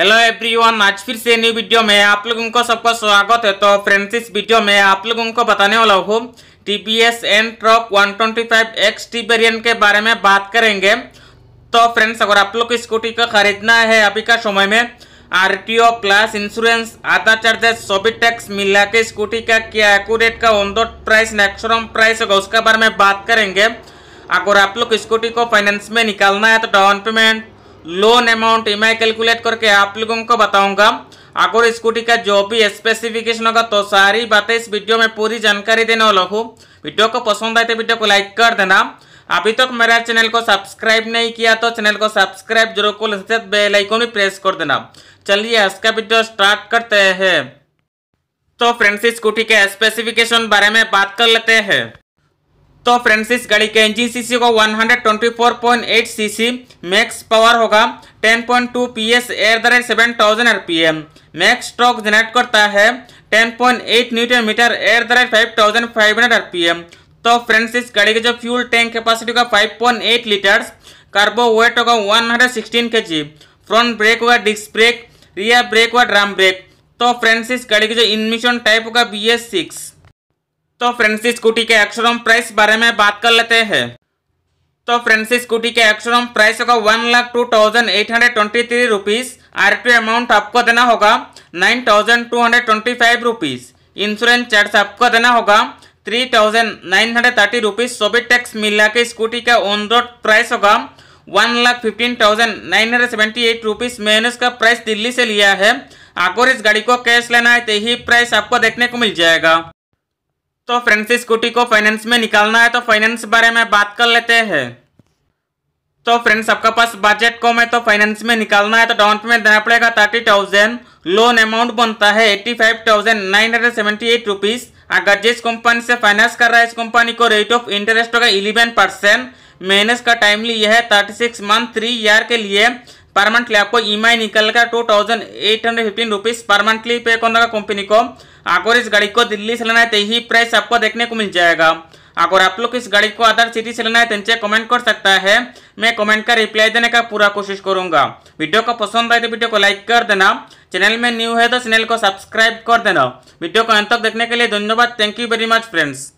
hello everyone आज फिर से न्यू वीडियो में आप लोगों को सबका स्वागत है तो फ्रेंड्स इस वीडियो में आप लोगों को बताने वाला हूँ T V S Ntorq one twenty five X T variant के बारे में बात करेंगे तो फ्रेंड्स अगर आप लोग को स्कूटी को खरीदना है अभी का समय में R T O plus insurance आधा चार्जेस सभी टैक्स मिला के स्कूटी का क्या एकट का ऑन दोट प्राइस नेक्सोरम प्राइस होगा उसके बारे में बात करेंगे अगर आप लोग स्कूटी को फाइनेंस में निकालना है तो डाउन पेमेंट लोन अमाउंट ई कैलकुलेट करके आप लोगों को बताऊंगा अगर स्कूटी का जो भी स्पेसिफिकेशन होगा तो सारी बातें इस वीडियो में पूरी जानकारी देने वाला हूँ वीडियो को पसंद आए तो वीडियो को लाइक कर देना अभी तक मेरा चैनल को सब्सक्राइब नहीं किया तो चैनल को सब्सक्राइब जरूर को बेलाइकोन भी प्रेस कर देना चलिए आज का वीडियो स्टार्ट करते हैं तो फ्रेंड्स स्कूटी के स्पेसिफिकेशन बारे में बात कर लेते हैं तो फ्रेंड्स इस गाड़ी के इंजन सीसी को 124.8 सीसी मैक्स पावर होगा 10.2 PS at the rate seven thousand RPM max torque generate करता है 10.8 newton metre at the rate five thousand five hundred RPM तो फ्रेंड्स इस गाड़ी के जो फ्यूल टैंक कैपेसिटी होगा 5.8 लीटर्स कार्बो वेट होगा 116 केजी फ्रंट ब्रेक होगा डिस्क ब्रेक रियर ब्रेक हुआ ड्रम ब्रेक तो फ्रेंड्स इस गाड़ी के जो इनमिशन टाइप होगा बी एस सिक्स तो फ्रेंड्स स्कूटी के एक्सरोम प्राइस बारे में बात कर लेते हैं तो फ्रेंड्स स्कूटी के एक्सरोम प्राइस होगा one lakh two thousand eight hundred twenty three rupees R T amount आपको देना होगा nine thousand two hundred twenty five rupees insurance charge आपको देना होगा three thousand nine hundred thirty rupees सोबी टैक्स मिला के स्कूटी का ऑन रोड प्राइस होगा one lakh fifteen thousand nine hundred seventy eight rupees मैंने उसका प्राइस दिल्ली से लिया है अगर इस गाड़ी को कैश लेना है तो यही प्राइस आपको देखने को मिल जाएगा तो फ्रेंड्स स्कूटी को फाइनेंस में निकालना है तो फाइनेंस बारे में बात कर लेते हैं तो फ्रेंड्स आपका पास बजट कम है तो फाइनेंस में निकालना है तो डाउन पेमेंट देना पड़ेगा थर्टी थाउजेंड लोन अमाउंट बनता है eighty five thousand nine hundred seventy eight rupees अगर जिस कंपनी से फाइनेंस कर रहा है इस कंपनी को रेट ऑफ इंटरेस्ट होगा इलेवन परसेंट माइनस का टाइमली यह है thirty six month three year के लिए पर मंथली आपको ई निकल का two thousand eight hundred fifteen rupees पर मंथली पे करना कंपनी को अगर इस गाड़ी को दिल्ली से लेना है तो यही प्राइस आपको देखने को मिल जाएगा अगर आप लोग इस गाड़ी को अदर सिटी से लेना है तो नीचे कमेंट कर सकता है मैं कमेंट का रिप्लाई देने का पूरा कोशिश करूंगा वीडियो को पसंद आए तो वीडियो को लाइक कर देना चैनल में न्यू है तो चैनल को सब्सक्राइब कर देना वीडियो को अंत तक देखने के लिए धन्यवाद thank you very much friends